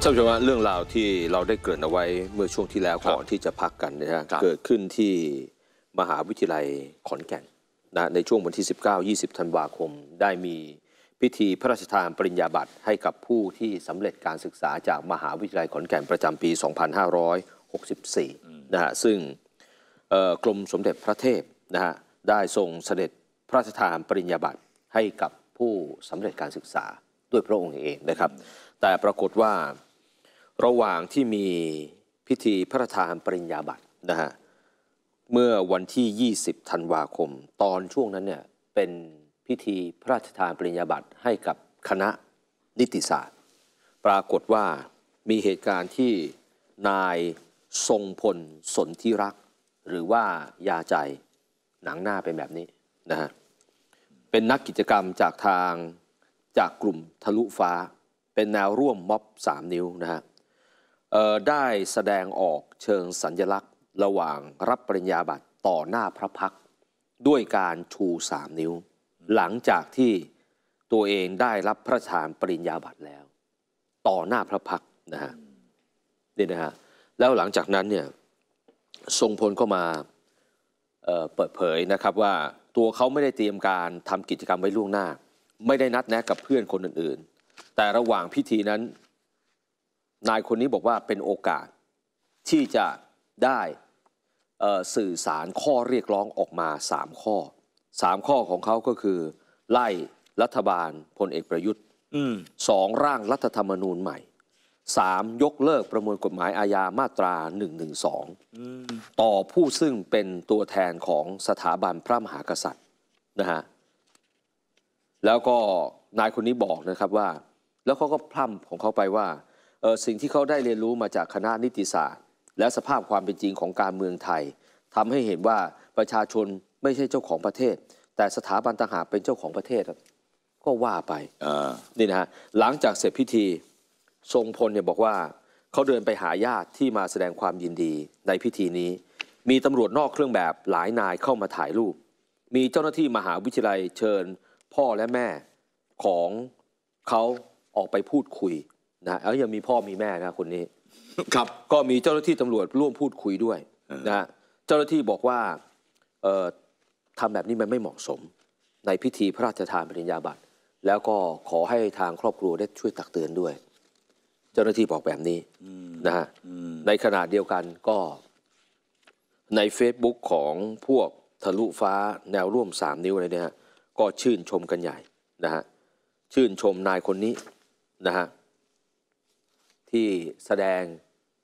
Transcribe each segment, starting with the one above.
ท่านผู้ชมเรื่องราวที่เราได้เกริ่นเอาไว้เมื่อช่วงที่แล้ว ก่อนที่จะพักกันนะฮะเกิดขึ้นที่มหาวิทยาลัยขอนแก่นนะในช่วงวันที่ 19-20ธันวาคม ได้มีพิธีพระราชทานปริญญาบัตรให้กับผู้ที่สำเร็จการศึกษาจากมหาวิทยาลัยขอนแก่นประจำปี 2564นะฮะซึ่งกรมสมเด็จพระเทพนะฮะได้ทรงเสด็จพระราชทานปริญญาบัตรให้กับผู้สำเร็จการศึกษาด้วยพระองค์เองนะครับ แต่ปรากฏว่าระหว่างที่มีพิธีพระราชทานปริญญาบัตรนะฮะเมื่อวันที่ 20ธันวาคม ตอนช่วงนั้นเนี่ยเป็นพิธีพระราชทานปริญญาบัตรให้กับคณะนิติศาสตร์ ปรากฏว่ามีเหตุการณ์ที่นายทรงพลสนธิรัก หรือว่ายาใจหนังหน้าเป็นแบบนี้นะฮะเป็นนักกิจกรรมจากทางจากกลุ่มทะลุฟ้า เป็นแนวร่วมม็อบ3นิ้วนะฮะได้แสดงออกเชิงสัญญลักษณ์ระหว่างรับปริญญาบัตรต่อหน้าพระพักด้วยการชูสามนิ้ว หลังจากที่ตัวเองได้รับพระราชานปริญญาบัตรแล้ว ต่อหน้าพระพักนะฮะนี่นะฮะแล้วหลังจากนั้นเนี่ยทรงพลก็มาเเปิดเผยนะครับว่าตัวเขาไม่ได้เตรียมการทำกิจกรรมไว้ล่วงหน้า ไม่ได้นัดแนะกับเพื่อนคนอื่นๆแต่ระหว่างพิธีนั้นนายคนนี้บอกว่าเป็นโอกาสที่จะได้สื่อสารข้อเรียกร้องออกมา3ข้อ3ข้อของเขาก็คือ ไล่รัฐบาลพลเอกประยุทธ์สองร่างรัฐธรรมนูญใหม่ 3. ยกเลิกประมวลกฎหมายอาญามาตรา112ต่อผู้ซึ่งเป็นตัวแทนของสถาบันพระมหากษัตริย์นะฮะแล้วก็นายคนนี้บอกนะครับว่า แล้วเขาก็พร่ำของเขาไปว่าสิ่งที่เขาได้เรียนรู้มาจากคณะนิติศาสตร์ และสภาพความเป็นจริงของการเมืองไทย ทำให้เห็นว่าประชาชนไม่ใช่เจ้าของประเทศ แต่สถาบันต่างหากเป็นเจ้าของประเทศก็ว่าไปนี่นะฮะหลังจากเสร็จพิธีทรงพลเนี่ยบอกว่าเขาเดินไปหาญาติที่มาแสดงความยินดีในพิธีนี้ มีตำรวจนอกเครื่องแบบหลายนายเข้ามาถ่ายรูป มีเจ้าหน้าที่มหาวิทยาลัยเชิญพ่อและแม่ของเขาออกไปพูดคุยนะแล้วยังมีพ่อมีแม่นะคนนี้ ครับก็มีเจ้าหน้าที่ตำรวจร่วมพูดคุยด้วยนะเจ้าหน้าที่บอกว่าทำแบบนี้มันไม่เหมาะสม ในพิธีพระราชทานปริญญาบัตรแล้วก็ขอให้ทางครอบครัวได้ช่วยตักเตือนด้วย เจ้าหน้าที่บอกแบบนี้นะฮะในขณะเดียวกันก็ ใน Facebook ของพวกทะลุฟ้าแนวร่วม3นิ้วอะไรเนี่ย ก็ชื่นชมกันใหญ่ นะฮะชื่นชมนายคนนี้นะฮะที่แสดง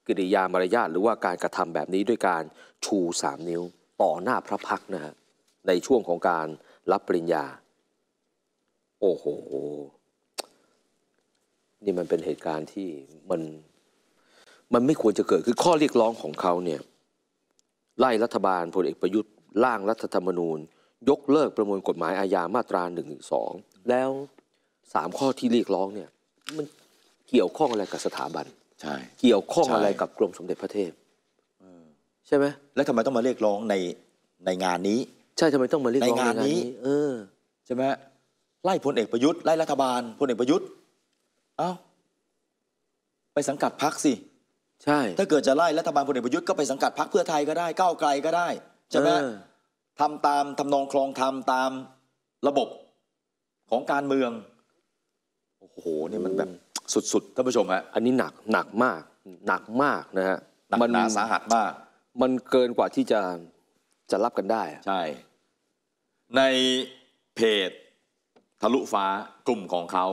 กิริยามารยาทหรือว่าการกระทำแบบนี้ด้วยการชูสามนิ้วต่อหน้าพระพักนะฮะในช่วงของการรับปริญญา โอ้โหนี่มันเป็นเหตุการณ์ที่มันมันไม่ควรจะเกิดคือข้อเรียกร้องของเขาเนี่ย ไล่รัฐบาลพลเอกประยุทธ์ร่างรัฐธรรมนูญ ยกเลิกประมวลกฎหมายอาญามาตรา1นึแล้ว3ข้อที่เรียกร้องเนี่ยมันเกี่ยวข้องอะไรกับสถาบันใช่เกี่ยวข้องอะไรกับกรมสมเด็จพระเทพใช่ไหมแล้วทำไมต้องมาเรียกร้องในในงานนี้ใช่ทำไมต้องมาเรียกร้องในงานนี้เออใช่ไหมไล่พลเอกประยุทธ์ไล่รัฐบาลพลเอกประยุทธ์ เอ้าไปสังกัดพักสิใช่ ถ้าเกิดจะไล่รัฐบาลพลเอกประยุทธ์ก็ไปสังกัดพักเพื่อไทยก็ได้ก้าวไกลก็ได้ใช่ไหมทำตามทำนองคลองทำตามระบบของการเมืองโอ้โหนี่มันแบบสุดๆท่านผู้ชมฮะอันนี้หนักหนักมากหนักมากนะฮะมันหนาสาหัสมากมันเกินกว่าที่จะจะรับกันได้ใช่ในเพจทะลุฟ้ากลุ่มของเขา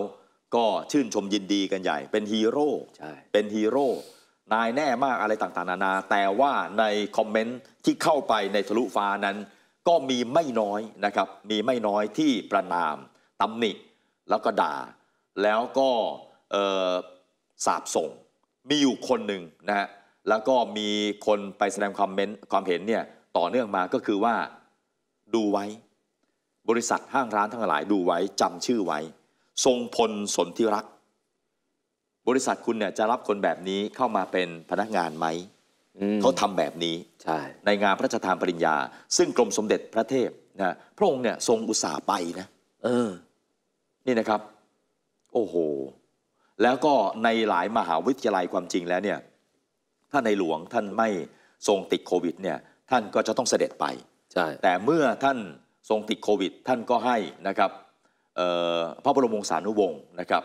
ก็ชื่นชมยินดีกันใหญ่ เป็นฮีโร่เป็นฮีโร่นายแน่มากอะไรต่างๆนานาแต่ว่าในคอมเมนต์ที่เข้าไปในทะลุฟ้านั้น ก็มีไม่น้อยนะครับมีไม่น้อยที่ประนามตำหนิแล้วก็ด่า แล้วก็สาบส่งมีอยู่คนหนึ่งนะฮะแล้วก็มีคนไปแสดงความเมนความเห็นเนี่ยต่อเนื่องมาก็คือว่าดูไว้ บริษัทห้างร้านทั้งหลายดูไว้จำชื่อไว้ ทรงพลสนธิรัก บริษัทคุณเนี่ยจะรับคนแบบนี้เข้ามาเป็นพนักงานไหมเขาทำแบบนี้ใในงานพระราชทานปริญญา ซึ่งกรมสมเด็จพระเทพนะพระองค์เนี่ยทรงอุตส่าห์ไปนะเออนี่นะครับโอ้โหแล้วก็ในหลายมหาวิทยาลัยความจริงแล้วเนี่ยถ้าในหลวงท่านไม่ทรงติดโควิดเนี่ยท่านก็จะต้องเสด็จไปใช่แต่เมื่อท่านทรงติดโควิดท่านก็ให้นะครับพระบรมวงศานุวงศ์นะครับ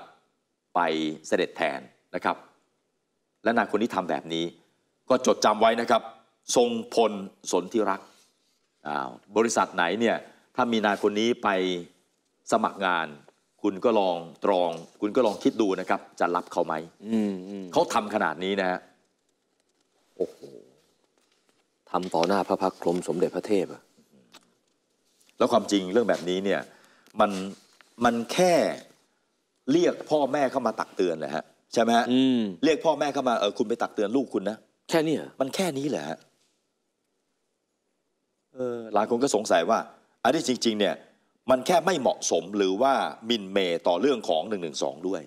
ไปเสด็จแทนนะครับ และนายคนที่ทำแบบนี้ ก็จดจำไว้นะครับทรงพลสนธิรักบริษัทไหนเนี่ยถ้ามีนายคนนี้ไปสมัครงานคุณก็ลองตรอง คุณก็ลองคิดดูนะครับจะรับเขาไหมเขาทำขนาดนี้นะฮะโอ้โหทำต่อหน้าพระพักกรม สมเด็จพระเทพอะแล้วความจริงเรื่องแบบนี้เนี่ย มันมันแค่เรียกพ่อแม่เข้ามาตักเตือนแหละฮะใช่ไหมฮะเรียกพ่อแม่เข้ามาเออคุณไปตักเตือน ลูกคุณนะแค่นี้มันแค่นี้แหละฮะหลายคนก็สงสัยว่า อันนี้ จริง ๆ เนี่ยมันแค่ไม่เหมาะสมหรือว่ามินเมต่อเรื่องของ 112 ด้วย